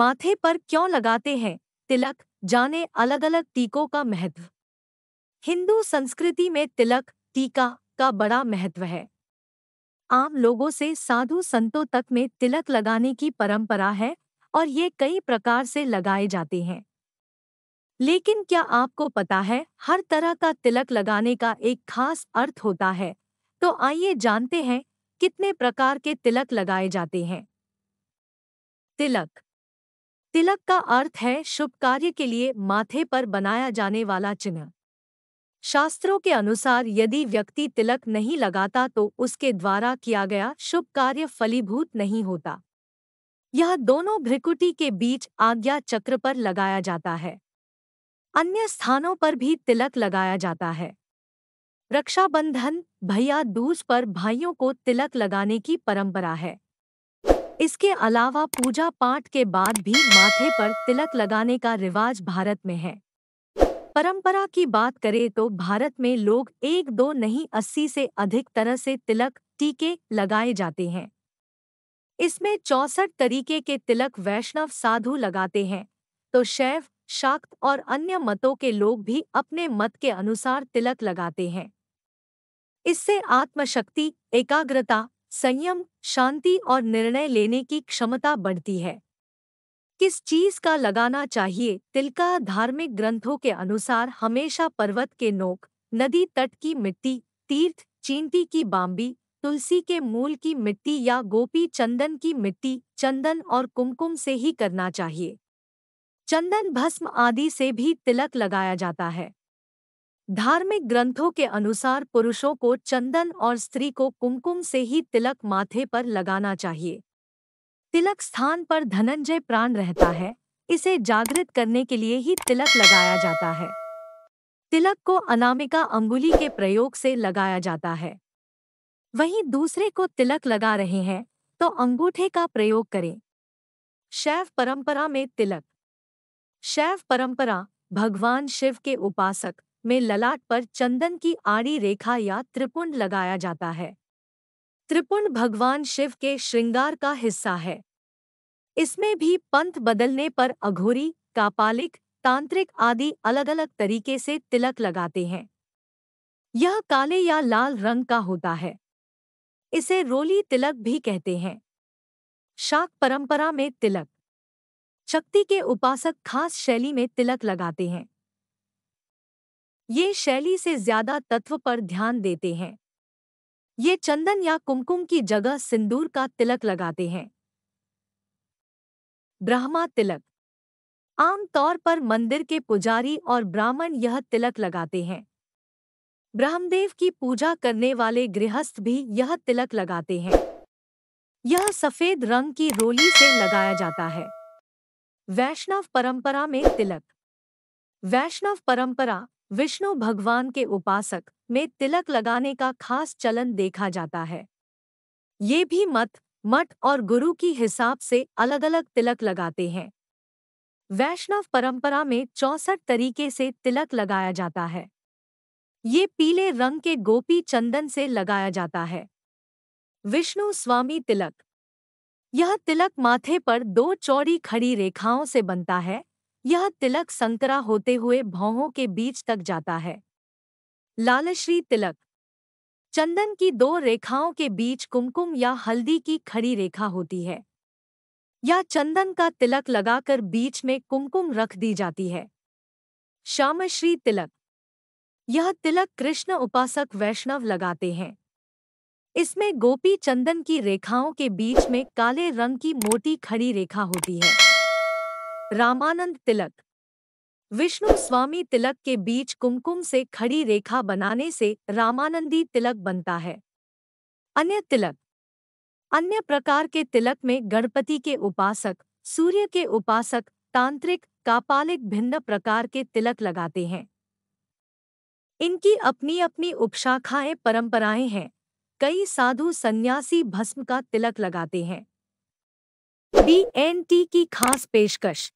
माथे पर क्यों लगाते हैं तिलक जाने अलग अलग टीकों का महत्व हिंदू संस्कृति में तिलक टीका का बड़ा महत्व है आम लोगों से साधु संतों तक में तिलक लगाने की परंपरा है और ये कई प्रकार से लगाए जाते हैं लेकिन क्या आपको पता है हर तरह का तिलक लगाने का एक खास अर्थ होता है तो आइए जानते हैं कितने प्रकार के तिलक लगाए जाते हैं तिलक तिलक का अर्थ है शुभ कार्य के लिए माथे पर बनाया जाने वाला चिन्ह शास्त्रों के अनुसार यदि व्यक्ति तिलक नहीं लगाता तो उसके द्वारा किया गया शुभ कार्य फलीभूत नहीं होता यह दोनों भ्रिकुटी के बीच आज्ञा चक्र पर लगाया जाता है अन्य स्थानों पर भी तिलक लगाया जाता है रक्षाबंधन भैया दूज पर भाइयों को तिलक लगाने की परंपरा है इसके अलावा पूजा पाठ के बाद भी माथे पर तिलक लगाने का रिवाज भारत में है परंपरा की बात करें तो भारत में लोग एक दो नहीं अस्सी से अधिक तरह से तिलक टीके लगाए जाते हैं इसमें चौसठ तरीके के तिलक वैष्णव साधु लगाते हैं तो शैव शाक्त और अन्य मतों के लोग भी अपने मत के अनुसार तिलक लगाते हैं इससे आत्मशक्ति एकाग्रता संयम शांति और निर्णय लेने की क्षमता बढ़ती है किस चीज का लगाना चाहिए तिलका धार्मिक ग्रंथों के अनुसार हमेशा पर्वत के नोक नदी तट की मिट्टी तीर्थ चींटी की बाम्बी तुलसी के मूल की मिट्टी या गोपी चंदन की मिट्टी चंदन और कुमकुम से ही करना चाहिए चंदन भस्म आदि से भी तिलक लगाया जाता है धार्मिक ग्रंथों के अनुसार पुरुषों को चंदन और स्त्री को कुमकुम से ही तिलक माथे पर लगाना चाहिए तिलक स्थान पर धनंजय प्राण रहता है इसे जागृत करने के लिए ही तिलक लगाया जाता है तिलक को अनामिका अंगुली के प्रयोग से लगाया जाता है वहीं दूसरे को तिलक लगा रहे हैं तो अंगूठे का प्रयोग करें शैव परंपरा में तिलक शैव परंपरा भगवान शिव के उपासक में ललाट पर चंदन की आड़ी रेखा या त्रिपुंड लगाया जाता है त्रिपुंड भगवान शिव के श्रृंगार का हिस्सा है इसमें भी पंथ बदलने पर अघोरी कापालिक तांत्रिक आदि अलग अलग तरीके से तिलक लगाते हैं यह काले या लाल रंग का होता है इसे रोली तिलक भी कहते हैं शाक परंपरा में तिलक शक्ति के उपासक खास शैली में तिलक लगाते हैं ये शैली से ज्यादा तत्व पर ध्यान देते हैं ये चंदन या कुमकुम की जगह सिंदूर का तिलक लगाते हैं ब्रह्मा तिलक आमतौर पर मंदिर के पुजारी और ब्राह्मण यह तिलक लगाते हैं ब्रह्मदेव की पूजा करने वाले गृहस्थ भी यह तिलक लगाते हैं यह सफेद रंग की रोली से लगाया जाता है वैष्णव परंपरा में तिलक वैष्णव परंपरा विष्णु भगवान के उपासक में तिलक लगाने का खास चलन देखा जाता है ये भी मत मठ और गुरु की हिसाब से अलग अलग तिलक लगाते हैं वैष्णव परंपरा में चौसठ तरीके से तिलक लगाया जाता है ये पीले रंग के गोपी चंदन से लगाया जाता है विष्णु स्वामी तिलक यह तिलक माथे पर दो चौड़ी खड़ी रेखाओं से बनता है यह तिलक संकरा होते हुए भौहों के बीच तक जाता है लालश्री तिलक चंदन की दो रेखाओं के बीच कुमकुम या हल्दी की खड़ी रेखा होती है या चंदन का तिलक लगाकर बीच में कुमकुम रख दी जाती है श्यामश्री तिलक यह तिलक कृष्ण उपासक वैष्णव लगाते हैं इसमें गोपी चंदन की रेखाओं के बीच में काले रंग की मोटी खड़ी रेखा होती है रामानंद तिलक विष्णु स्वामी तिलक के बीच कुमकुम से खड़ी रेखा बनाने से रामानंदी तिलक बनता है अन्य तिलक अन्य प्रकार के तिलक में गणपति के उपासक सूर्य के उपासक तांत्रिक कापालिक भिन्न प्रकार के तिलक लगाते हैं इनकी अपनी अपनी उपशाखाएं परंपराएं हैं कई साधु सन्यासी भस्म का तिलक लगाते हैं बी एन टी की खास पेशकश